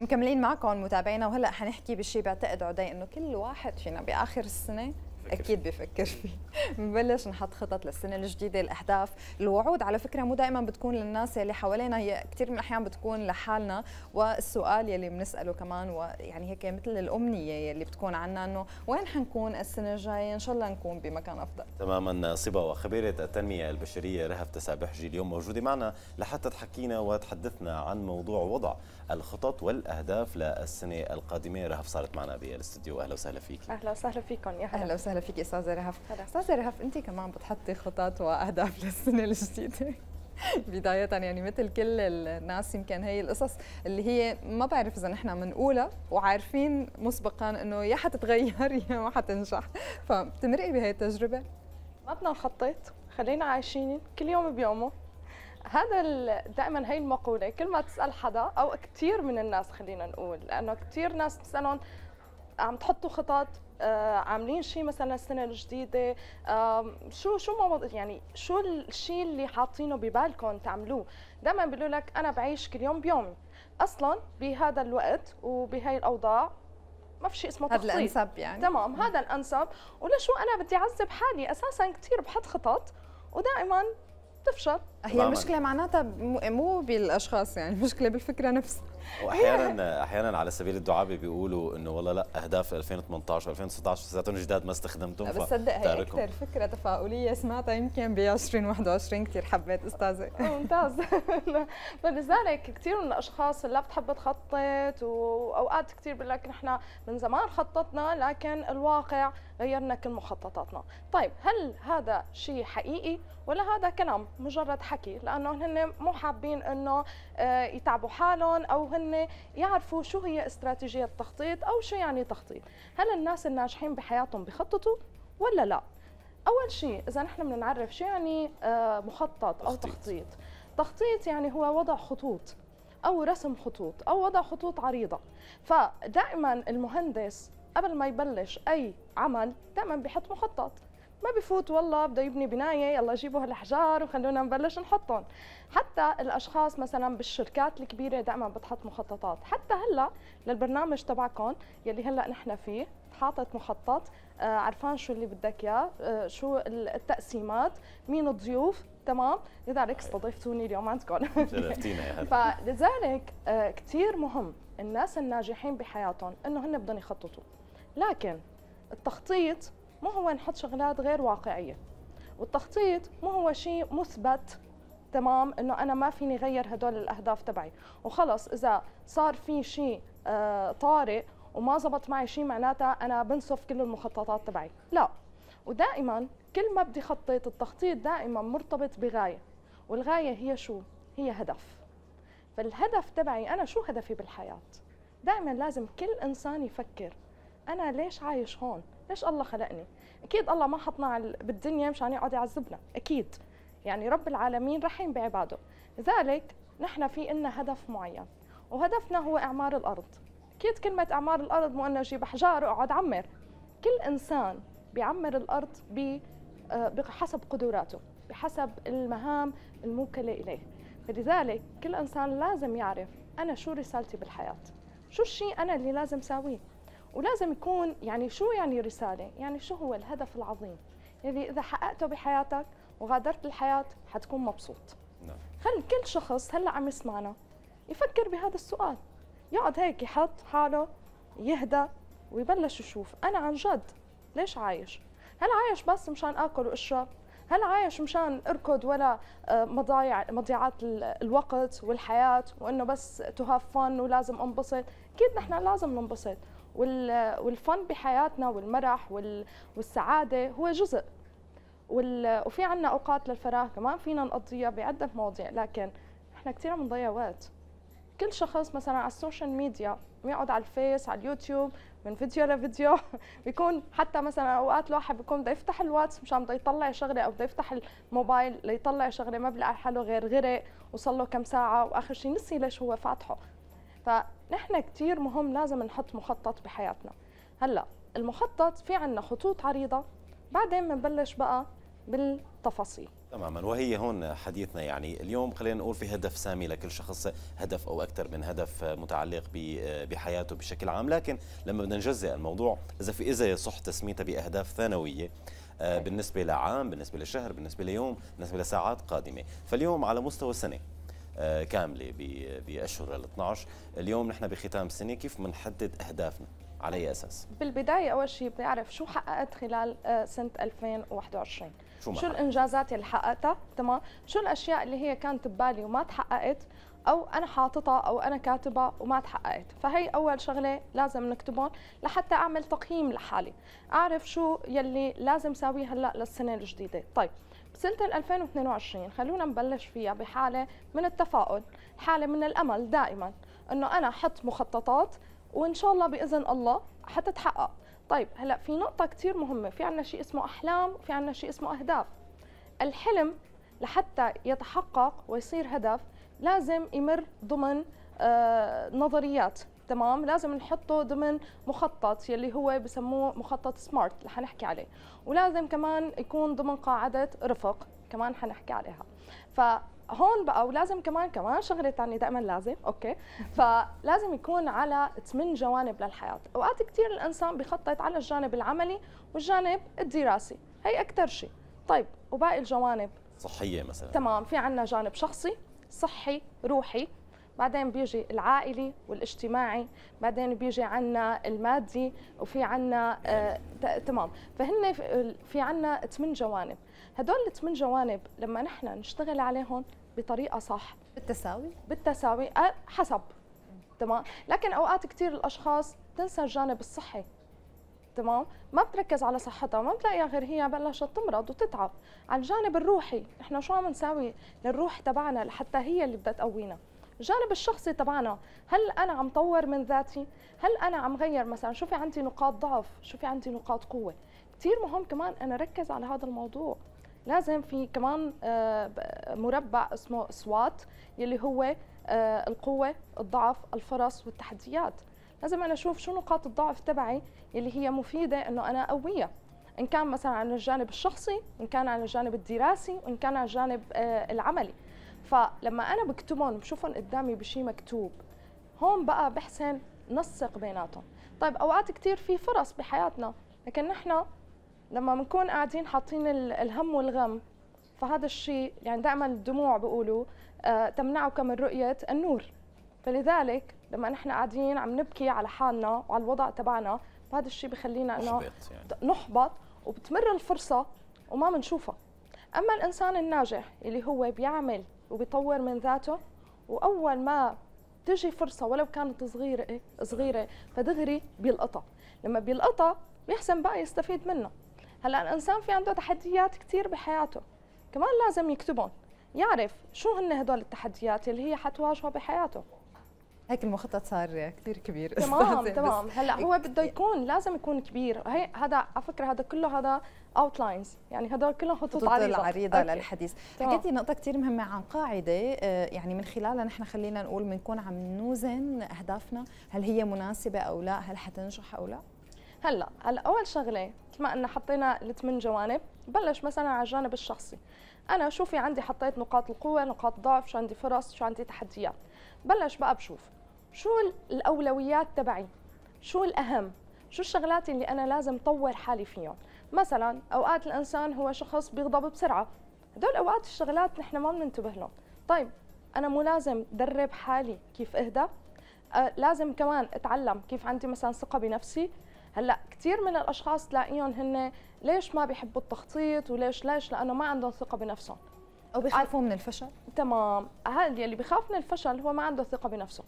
مكملين معكم متابعينا وهلا حنحكي بشيء بعتقد عدي انه كل واحد فينا باخر السنه بفكر اكيد بفكر فيه بنبلش نحط خطط للسنه الجديده الاهداف الوعود على فكره مو دائما بتكون للناس اللي حوالينا هي كثير من الاحيان بتكون لحالنا والسؤال يلي بنساله كمان ويعني هيك مثل الامنيه يلي بتكون عنا انه وين حنكون السنه الجايه ان شاء الله نكون بمكان افضل تماما صبا وخبيره التنميه البشريه رهف تسابحجي اليوم موجوده معنا لحتى تحكينا وتحدثنا عن موضوع وضع الخطط والاهداف للسنه القادمه رهف صارت معنا بالاستديو اهلا وسهلا فيك اهلا وسهلا فيكم يا اهلا وسهلا اهلا فيك استاذه رهف استاذه رهف انت كمان بتحطي خطط واهداف للسنه الجديده بداية يعني مثل كل الناس يمكن هي القصص اللي هي ما بعرف إذا نحن بنقولها وعارفين مسبقا إنه يا حتتغير يا ما حتنجح فبتمرقي بهي التجربة؟ ما بدنا نخطط خلينا عايشين كل يوم بيومه هذا دائما هي المقولة كل ما تسأل حدا أو كثير من الناس خلينا نقول لأنه كثير ناس بتسألهم عم تحطوا خطط آه، عاملين شيء مثلا السنه الجديده شو شو مواضيع يعني شو الشيء اللي حاطينه ببالكم تعملوه دائما بيقولوا لك انا بعيش كل يوم بيومي اصلا بهذا الوقت وبهي الاوضاع ما في شيء اسمه تخطيط هذا الانسب يعني تمام هذا الانسب ولشو انا بدي اعذب حالي اساسا كثير بحط خطط ودائما تفشل هي المشكله معناتها مو بالاشخاص يعني المشكله بالفكره نفسها واحيانا احيانا على سبيل الدعابه بيقولوا انه والله لا اهداف 2018 2019 لساتهم جداد ما استخدمتهم بس صدق هي اكثر فكره تفاؤليه سمعتها يمكن ب 2021 كثير حبيت استاذه ممتاز فلذلك كثير من الاشخاص اللي بتحب تخطط واوقات كثير بقول لك نحن من زمان خططنا لكن الواقع غيرنا كل مخططاتنا طيب هل هذا شيء حقيقي ولا هذا كلام مجرد حكي لانه هن مو حابين انه آه، يتعبوا حالهم او هن يعرفوا شو هي استراتيجيه التخطيط او شو يعني تخطيط هل الناس الناجحين بحياتهم بخططوا ولا لا اول شيء اذا نحن بدنا نعرف شو يعني آه، مخطط او تخطيط. تخطيط تخطيط يعني هو وضع خطوط او رسم خطوط او وضع خطوط عريضه فدائما المهندس قبل ما يبلش اي عمل دائما بيحط مخطط ما بفوت والله بده يبني بنايه يلا جيبوا هالاحجار وخلونا نبلش نحطهم حتى الاشخاص مثلا بالشركات الكبيره دائما بتحط مخططات حتى هلا للبرنامج تبعكم يلي هلا نحن فيه حاطط مخطط آه، عرفان شو اللي بدك اياه آه، شو التقسيمات مين الضيوف تمام لذلك استضفتوني اليوم عندكم شرفتينا يا هلا فلذلك آه، كثير مهم الناس الناجحين بحياتهم انه هن بدهم يخططوا لكن التخطيط مو هو نحط شغلات غير واقعيه والتخطيط مو هو شيء مثبت تمام انه انا ما فيني غير هدول الاهداف تبعي وخلص اذا صار في شيء آه، طارئ وما زبط معي شيء معناتها انا بنصف كل المخططات تبعي لا ودائما كل ما بدي خطط التخطيط دائما مرتبط بغايه والغايه هي شو هي هدف فالهدف تبعي انا شو هدفي بالحياه دائما لازم كل انسان يفكر انا ليش عايش هون ليش الله خلقني اكيد الله ما حطنا بالدنيا مشان يقعد يعذبنا اكيد يعني رب العالمين رحيم بعباده لذلك نحن في إلنا هدف معين وهدفنا هو اعمار الارض اكيد كلمه اعمار الارض مو انه اجيب احجار واقعد عمر كل انسان بيعمر الارض آه، بحسب قدراته بحسب المهام الموكله اليه فلذلك كل انسان لازم يعرف انا شو رسالتي بالحياه شو الشيء انا اللي لازم ساويه ولازم يكون يعني شو يعني رسالة يعني شو هو الهدف العظيم اللي إذا حققته بحياتك وغادرت الحياة حتكون مبسوط نعم. خلي كل شخص هلا عم يسمعنا يفكر بهذا السؤال يقعد هيك يحط حاله يهدى ويبلش يشوف أنا عن جد ليش عايش هل عايش بس مشان آكل وأشرب هل عايش مشان اركض ولا آه، مضايع مضيعات الوقت والحياه وانه بس تو هاف فن ولازم انبسط اكيد نحن لازم ننبسط والفن بحياتنا والمرح والسعاده هو جزء وفي عنا اوقات للفراغ كمان فينا نقضيها بعده مواضيع لكن احنا كثير عم نضيع وقت كل شخص مثلا على السوشيال ميديا بيقعد على الفيس على اليوتيوب من فيديو لفيديو بيكون حتى مثلا اوقات الواحد بيكون بده يفتح الواتس مشان بده يطلع شغله او بده يفتح الموبايل ليطلع شغله ما بيلاقي حاله غير غرق وصل له كم ساعه واخر شيء نسي ليش هو فاتحه نحن كثير مهم لازم نحط مخطط بحياتنا هلا المخطط في عنا خطوط عريضه بعدين بنبلش بقى بالتفاصيل تماما وهي هون حديثنا يعني اليوم خلينا نقول في هدف سامي لكل شخص هدف او اكثر من هدف متعلق بحياته بشكل عام لكن لما بدنا نجزئ الموضوع اذا في اذا يصح تسميتها باهداف ثانويه آه، بالنسبه لعام بالنسبه لشهر بالنسبه ليوم بالنسبه لساعات قادمه فاليوم على مستوى السنه آه، كامله باشهر ال 12 اليوم نحن بختام السنه كيف بنحدد اهدافنا على اي اساس بالبدايه اول شيء بدي اعرف شو حققت خلال آه، سنه 2021 شو, شو الانجازات اللي حققتها تمام شو الاشياء اللي هي كانت ببالي وما تحققت او انا حاططها او انا كاتبها وما تحققت فهي اول شغله لازم نكتبهم لحتى اعمل تقييم لحالي اعرف شو يلي لازم ساويه هلا للسنه الجديده طيب سنة 2022 خلونا نبلش فيها بحالة من التفاؤل حالة من الأمل دائما أنه أنا حط مخططات وإن شاء الله بإذن الله حتتحقق طيب هلأ في نقطة كتير مهمة في عنا شيء اسمه أحلام وفي عنا شيء اسمه أهداف الحلم لحتى يتحقق ويصير هدف لازم يمر ضمن آه، نظريات تمام لازم نحطه ضمن مخطط يلي هو بسموه مخطط سمارت اللي حنحكي عليه ولازم كمان يكون ضمن قاعدة رفق كمان حنحكي عليها فهون بقى ولازم كمان كمان شغله ثانيه دائما لازم اوكي فلازم يكون على ثمان جوانب للحياه اوقات كثير الانسان بخطط على الجانب العملي والجانب الدراسي هي اكثر شيء طيب وباقي الجوانب صحيه مثلا تمام في عندنا جانب شخصي صحي روحي بعدين بيجي العائلي والاجتماعي بعدين بيجي عنا المادي وفي عنا آه تمام فهن في عنا ثمان جوانب هدول الثمان جوانب لما نحن نشتغل عليهم بطريقه صح بالتساوي بالتساوي آه، حسب تمام لكن اوقات كثير الاشخاص تنسى الجانب الصحي تمام ما بتركز على صحتها ما بتلاقيها غير هي بلشت تمرض وتتعب على الجانب الروحي احنا شو عم نساوي للروح تبعنا لحتى هي اللي بدها تقوينا الجانب الشخصي تبعنا هل انا عم طور من ذاتي هل انا عم غير مثلا شو في عندي نقاط ضعف شو في عندي نقاط قوه كثير مهم كمان انا ركز على هذا الموضوع لازم في كمان آه، مربع اسمه سوات يلي هو آه، القوه الضعف الفرص والتحديات لازم انا اشوف شو نقاط الضعف تبعي يلي هي مفيده انه انا اقويها ان كان مثلا على الجانب الشخصي ان كان على الجانب الدراسي وان كان على الجانب آه، العملي فلما انا بكتبهم بشوفهم قدامي بشيء مكتوب هون بقى بحسن نسق بيناتهم طيب اوقات كثير في فرص بحياتنا لكن نحن لما بنكون قاعدين حاطين الهم والغم فهذا الشيء يعني دائما الدموع بيقولوا آه تمنعك من رؤيه النور فلذلك لما نحن قاعدين عم نبكي على حالنا وعلى الوضع تبعنا فهذا الشيء بخلينا انه يعني. نحبط وبتمر الفرصه وما بنشوفها اما الانسان الناجح اللي هو بيعمل وبيطور من ذاته واول ما تجي فرصه ولو كانت صغيره إيه، صغيره فدغري بيلقطها لما بيلقطها بيحسن بقى يستفيد منها هلا الانسان في عنده تحديات كثير بحياته كمان لازم يكتبهم يعرف شو هن هدول التحديات اللي هي حتواجهه بحياته هيك المخطط صار كثير كبير تمام تمام هلا هو إيه، بده إيه. يكون لازم يكون كبير هي هذا على فكره هذا كله هذا اوتلاينز يعني هدول كلهم خطوط عريضه العريضه أوكي. للحديث حكيتي نقطه كثير مهمه عن قاعده آه، يعني من خلالها نحن خلينا نقول بنكون عم نوزن اهدافنا هل هي مناسبه او لا هل حتنجح او لا هلا هلا اول شغله كما ان حطينا الثمان جوانب بلش مثلا على الجانب الشخصي انا شو في عندي حطيت نقاط القوه نقاط ضعف شو عندي فرص شو عندي تحديات بلش بقى بشوف شو الاولويات تبعي شو الاهم شو الشغلات اللي انا لازم طور حالي فيهم مثلا اوقات الانسان هو شخص بيغضب بسرعه هدول اوقات الشغلات نحن ما بننتبه لهم طيب انا مو لازم درب حالي كيف اهدى أه لازم كمان اتعلم كيف عندي مثلا ثقه بنفسي هلا كثير من الاشخاص تلاقيهم هن ليش ما بيحبوا التخطيط وليش ليش لانه ما عندهم ثقه بنفسهم او بيخافوا من الفشل تمام هل يلي بخاف من الفشل هو ما عنده ثقه بنفسه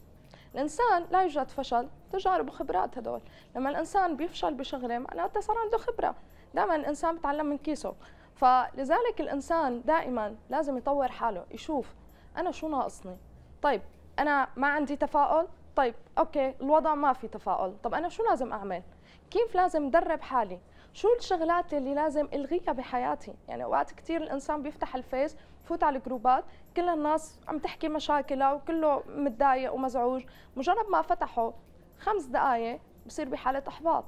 الانسان لا يوجد فشل تجارب وخبرات هدول لما الانسان بيفشل بشغله معناتها صار عنده خبره دائما الانسان بتعلم من كيسه فلذلك الانسان دائما لازم يطور حاله يشوف انا شو ناقصني طيب انا ما عندي تفاؤل طيب اوكي الوضع ما في تفاؤل طب انا شو لازم اعمل كيف لازم ادرب حالي شو الشغلات اللي لازم الغيها بحياتي يعني اوقات كثير الانسان بيفتح الفيس بفوت على الجروبات كل الناس عم تحكي مشاكلها وكله متضايق ومزعوج مجرد ما فتحه خمس دقائق بصير بحاله احباط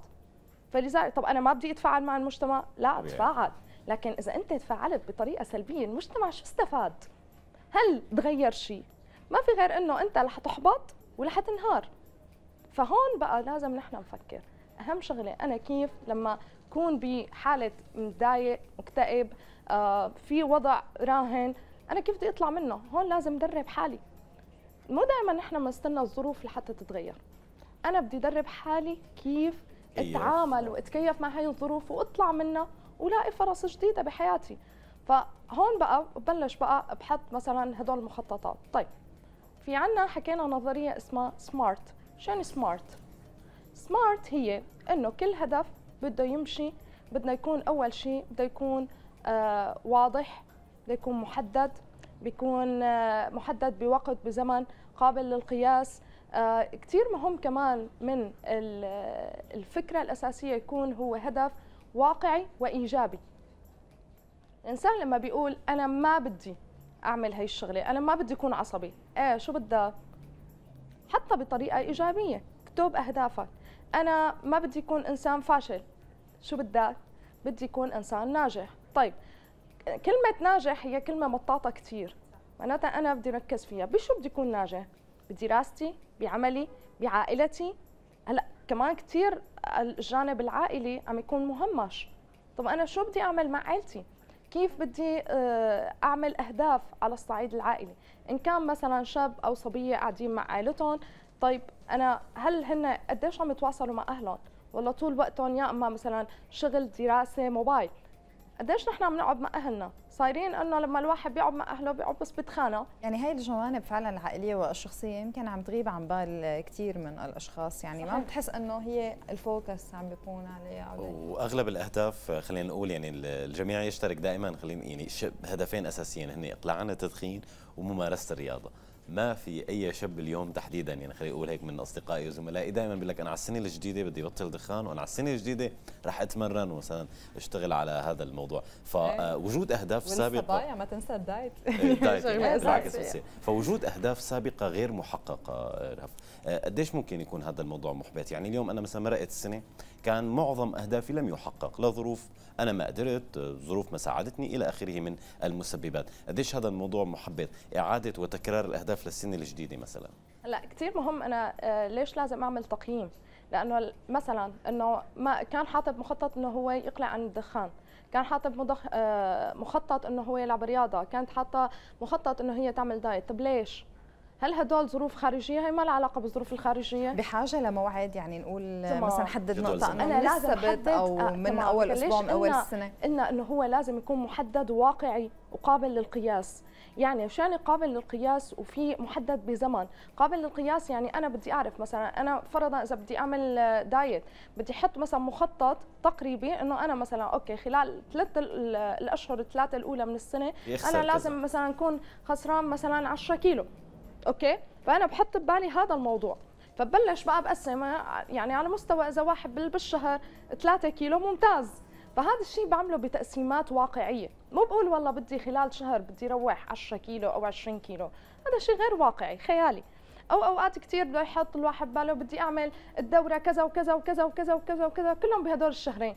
فلذلك طب انا ما بدي اتفاعل مع المجتمع لا اتفاعل لكن اذا انت تفاعلت بطريقه سلبيه المجتمع شو استفاد هل تغير شيء ما في غير انه انت رح تحبط ورح تنهار فهون بقى لازم نحن نفكر اهم شغله انا كيف لما كون بحاله متضايق مكتئب آه في وضع راهن انا كيف بدي اطلع منه هون لازم ادرب حالي مو دائما نحن بنستنى الظروف لحتى تتغير انا بدي ادرب حالي كيف اتعامل واتكيف مع هاي الظروف واطلع منها ولاقي فرص جديده بحياتي فهون بقى ببلش بقى بحط مثلا هدول المخططات طيب في عنا حكينا نظريه اسمها سمارت شنو سمارت سمارت هي انه كل هدف بده يمشي بدنا يكون اول شيء بده يكون آه واضح بده يكون محدد بيكون آه محدد بوقت بزمن قابل للقياس آه، كثير مهم كمان من الفكرة الأساسية يكون هو هدف واقعي وإيجابي الإنسان لما بيقول أنا ما بدي أعمل هاي الشغلة أنا ما بدي أكون عصبي إيه شو بدها حتى بطريقة إيجابية اكتب أهدافك أنا ما بدي أكون إنسان فاشل شو بدك بدي أكون إنسان ناجح طيب كلمة ناجح هي كلمة مطاطة كثير معناتها أنا بدي ركز فيها بشو بدي أكون ناجح بدراستي بعملي بعائلتي هلا كمان كثير الجانب العائلي عم يكون مهمش طب انا شو بدي اعمل مع عائلتي كيف بدي آه، اعمل اهداف على الصعيد العائلي ان كان مثلا شاب او صبيه قاعدين مع عائلتهم طيب انا هل هن قديش عم يتواصلوا مع اهلهم ولا طول وقتهم يا اما مثلا شغل دراسه موبايل قديش نحن عم نقعد مع اهلنا صايرين انه لما الواحد بيقعد مع اهله بيقعد بس بتخانق يعني هاي الجوانب فعلا العائليه والشخصيه يمكن عم تغيب عن بال كثير من الاشخاص يعني صحيح. ما بتحس انه هي الفوكس عم بيكون عليها واغلب الاهداف خلينا نقول يعني الجميع يشترك دائما خلينا يعني هدفين اساسيين هن اقلاع عن التدخين وممارسه الرياضه ما في اي شاب اليوم تحديدا يعني خلي اقول هيك من اصدقائي وزملائي دائما بيقول لك انا على السنه الجديده بدي بطل دخان وانا على السنه الجديده رح اتمرن ومثلا اشتغل على هذا الموضوع فوجود إيه. آه، اهداف سابقه ما تنسى الدايت إيه، الدايت إيه، فوجود اهداف سابقه غير محققه رهف آه، قديش ممكن يكون هذا الموضوع محبط يعني اليوم انا مثلا مرقت السنه كان معظم أهدافي لم يحقق لظروف أنا ما قدرت ظروف ما ساعدتني إلى آخره من المسببات قديش هذا الموضوع محبط إعادة وتكرار الأهداف للسنة الجديدة مثلا لا كثير مهم أنا آه، ليش لازم أعمل تقييم لانه مثلا انه ما كان حاطط مخطط انه هو يقلع عن الدخان كان حاطط آه، مخطط انه هو يلعب رياضه كانت حاطه مخطط انه هي تعمل دايت طب ليش هل هدول ظروف خارجيه هي ما لها علاقه بالظروف الخارجيه بحاجه لموعد يعني نقول آه، تمام. مثلا حدد نقطه انا, أنا لازم حدد او آه، من اول اسبوع من اول السنه قلنا انه هو لازم يكون محدد واقعي وقابل للقياس يعني يعني قابل للقياس وفي محدد بزمن قابل للقياس يعني انا بدي اعرف مثلا انا فرضا اذا بدي اعمل آه، دايت بدي احط مثلا مخطط تقريبي انه انا مثلا اوكي خلال ثلاث الاشهر الثلاثه الاولى من السنه انا لازم كذا. مثلا اكون خسران مثلا 10 كيلو اوكي فانا بحط ببالي هذا الموضوع فبلش بقى بقسم يعني على مستوى اذا واحد بالشهر 3 كيلو ممتاز فهذا الشيء بعمله بتقسيمات واقعيه مو بقول والله بدي خلال شهر بدي روح 10 كيلو او 20 كيلو هذا شيء غير واقعي خيالي او اوقات كثير بده يحط الواحد باله بدي اعمل الدوره كذا وكذا وكذا وكذا وكذا وكذا كلهم بهدول الشهرين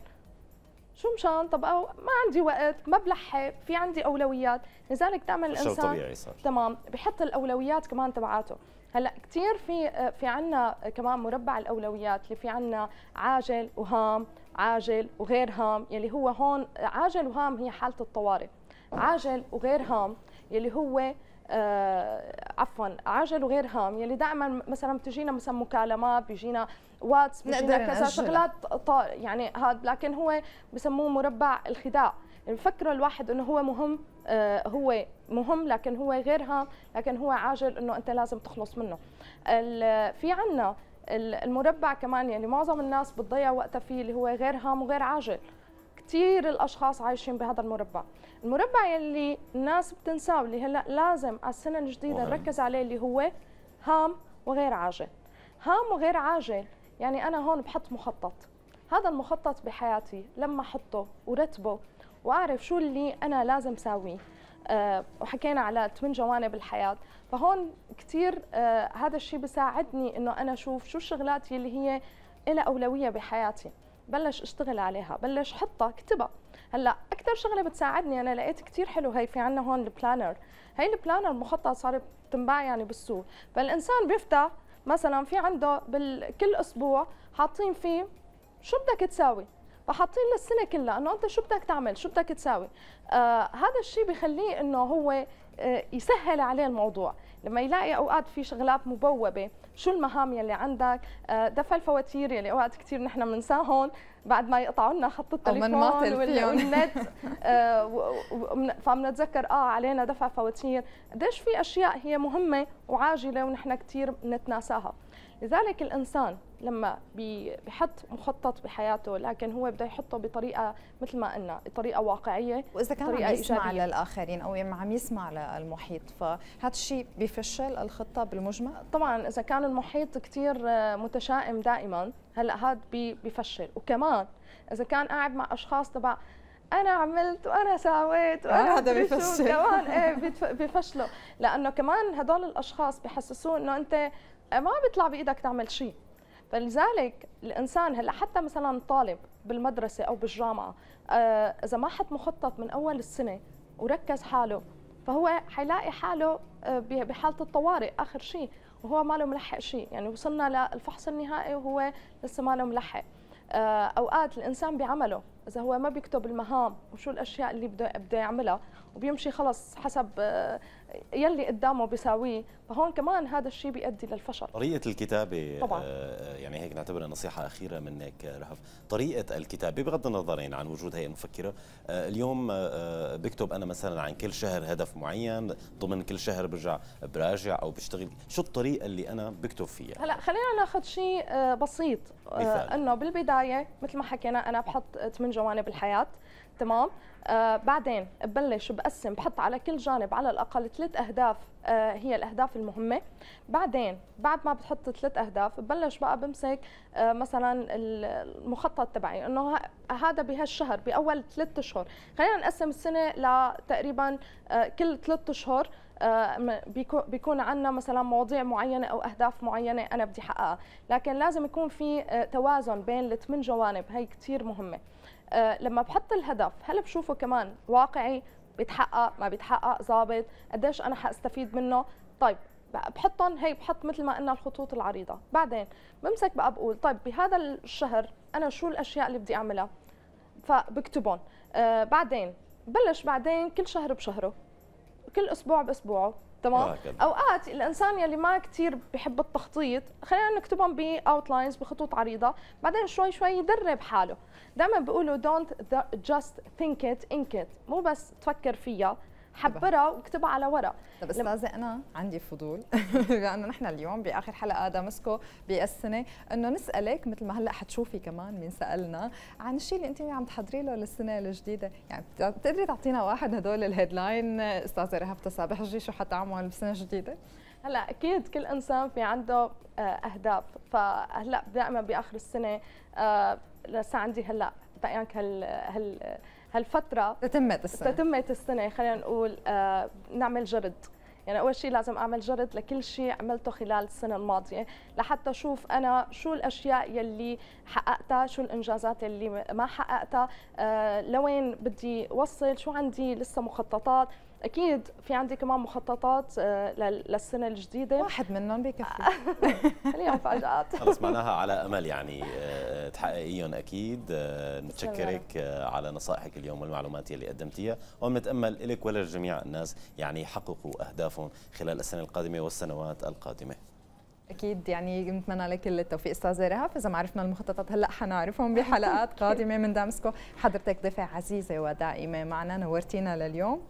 شو مشان طب أو ما عندي وقت ما بلحق في عندي اولويات لذلك دائما الانسان طبيعي صار. تمام بحط الاولويات كمان تبعاته هلا كثير في في عنا كمان مربع الاولويات اللي في عنا عاجل وهام عاجل وغير هام يلي هو هون عاجل وهام هي حاله الطوارئ عاجل وغير هام يلي هو آه، عفوا عجل وغير هام يلي دائما مثلا بتجينا مثلا مكالمات بيجينا واتس بيجينا كذا شغلات طار يعني هذا لكن هو بسموه مربع الخداع بفكره الواحد انه هو مهم آه هو مهم لكن هو غير هام لكن هو عاجل انه انت لازم تخلص منه في عنا المربع كمان يعني معظم الناس بتضيع وقتها فيه اللي هو غير هام وغير عاجل كثير الاشخاص عايشين بهذا المربع المربع يلي الناس بتنساه اللي هلا لازم على السنه الجديده نركز عليه اللي هو هام وغير عاجل هام وغير عاجل يعني انا هون بحط مخطط هذا المخطط بحياتي لما احطه ورتبه واعرف شو اللي انا لازم ساويه آه، وحكينا على ثمان جوانب الحياه فهون كثير آه، هذا الشيء بساعدني انه انا اشوف شو الشغلات اللي هي لها اولويه بحياتي بلش اشتغل عليها بلش حطها اكتبها هلا اكثر شغله بتساعدني انا لقيت كثير حلو هي في عندنا هون البلانر هي البلانر مخطط صار بتنباع يعني بالسوق فالانسان بيفتح مثلا في عنده بكل اسبوع حاطين فيه شو بدك تساوي فحاطين للسنه كلها انه انت شو بدك تعمل شو بدك تساوي آه هذا الشيء بخليه انه هو آه يسهل عليه الموضوع لما يلاقي اوقات في شغلات مبوبه شو المهام يلي عندك آه، دفع الفواتير يلي اوقات كثير نحن بننساهم بعد ما يقطعوا لنا خط التليفون والنت آه، فبنتذكر اه علينا دفع فواتير قديش في اشياء هي مهمه وعاجله ونحن كثير بنتناساها لذلك الإنسان لما بحط مخطط بحياته لكن هو بده يحطه بطريقة مثل ما قلنا طريقة واقعية وإذا كان عم يسمع إيجابية. للآخرين أو عم يسمع للمحيط فهذا الشيء بفشل الخطة بالمجمل؟ طبعا إذا كان المحيط كثير آه، متشائم دائما هلأ هذا بفشل وكمان إذا كان قاعد مع أشخاص تبع انا عملت وانا سويت آه، وانا هذا بفشل كمان ايه بيفشلوا لانه كمان هدول الاشخاص بحسسوه انه انت أه، ما بيطلع بايدك تعمل شيء فلذلك الانسان هلا حتى مثلا طالب بالمدرسه او بالجامعه أه، اذا ما حط مخطط من اول السنه وركز حاله فهو حيلاقي حاله أه، بحاله الطوارئ اخر شيء وهو ما له ملحق شيء يعني وصلنا للفحص النهائي وهو لسه ما له ملحق اوقات الانسان بعمله اذا هو ما بيكتب المهام وشو الاشياء اللي بده يعملها وبيمشي خلص حسب يلي قدامه بيساويه فهون كمان هذا الشيء بيؤدي للفشل طريقه الكتابه طبعا آه، يعني هيك نعتبرها نصيحه اخيره منك رهف طريقه الكتابه بغض النظر يعني عن وجود هي المفكره آه، اليوم آه، بكتب انا مثلا عن كل شهر هدف معين ضمن كل شهر برجع براجع او بشتغل شو الطريقه اللي انا بكتب فيها هلا خلينا ناخذ شيء بسيط مثال. انه بالبدايه مثل ما حكينا انا بحط ثمان جوانب الحياه تمام آه بعدين ببلش بقسم بحط على كل جانب على الاقل ثلاث ثلاث اهداف آه، هي الاهداف المهمه بعدين بعد ما بتحط ثلاث اهداف ببلش بقى بمسك آه، مثلا المخطط تبعي انه هذا بهالشهر باول ثلاث اشهر خلينا نقسم السنه لتقريبا آه، كل ثلاث اشهر بيكون عندنا مثلا مواضيع معينه او اهداف معينه انا بدي احققها لكن لازم يكون في توازن بين الثمان جوانب هي كثير مهمه لما بحط الهدف هل بشوفه كمان واقعي بيتحقق ما بيتحقق ظابط قديش انا حاستفيد منه طيب بحطهم هي بحط مثل ما قلنا الخطوط العريضه بعدين بمسك بقى بقول طيب بهذا الشهر انا شو الاشياء اللي بدي اعملها فبكتبهم آه بعدين بلش بعدين كل شهر بشهره كل اسبوع باسبوعه تمام اوقات الانسان يلي ما كثير بحب التخطيط خلينا نكتبهم باوتلاينز بخطوط عريضه بعدين شوي شوي يدرب حاله دائما بيقولوا دونت جاست ثينك ات انك مو بس تفكر فيها حبرها واكتبها على ورق طب استاذه انا عندي فضول لانه نحن اليوم باخر حلقه دمسكو بالسنه انه نسالك مثل ما هلا حتشوفي كمان مين سالنا عن الشيء اللي انت يعني عم تحضري له للسنه الجديده يعني بتقدري تعطينا واحد هدول الهيدلاين استاذه رهف تصابح جي شو حتعمل بالسنه الجديده هلا اكيد كل انسان في عنده آه، اهداف فهلا دائما باخر السنه آه، لسه عندي هلا بقيانك هال هال هالفتره تتمت السنه تتمت السنه خلينا نقول آه نعمل جرد يعني اول شيء لازم اعمل جرد لكل شيء عملته خلال السنه الماضيه لحتى اشوف انا شو الاشياء يلي حققتها شو الانجازات يلي ما حققتها آه لوين بدي وصل شو عندي لسه مخططات اكيد في عندي كمان مخططات آه، للسنه الجديده واحد منهم بكفي خلينا مفاجات خلص معناها على امل يعني آه، تحققيهم اكيد آه، نتشكرك على نصائحك اليوم والمعلومات اللي قدمتيها ونتامل لك ولجميع الناس يعني يحققوا اهدافهم خلال السنه القادمه والسنوات القادمه اكيد يعني بنتمنى لك كل التوفيق استاذه رهف اذا ما عرفنا المخططات هلا حنعرفهم بحلقات قادمه من دامسكو حضرتك ضيفه عزيزه ودائمه معنا نورتينا لليوم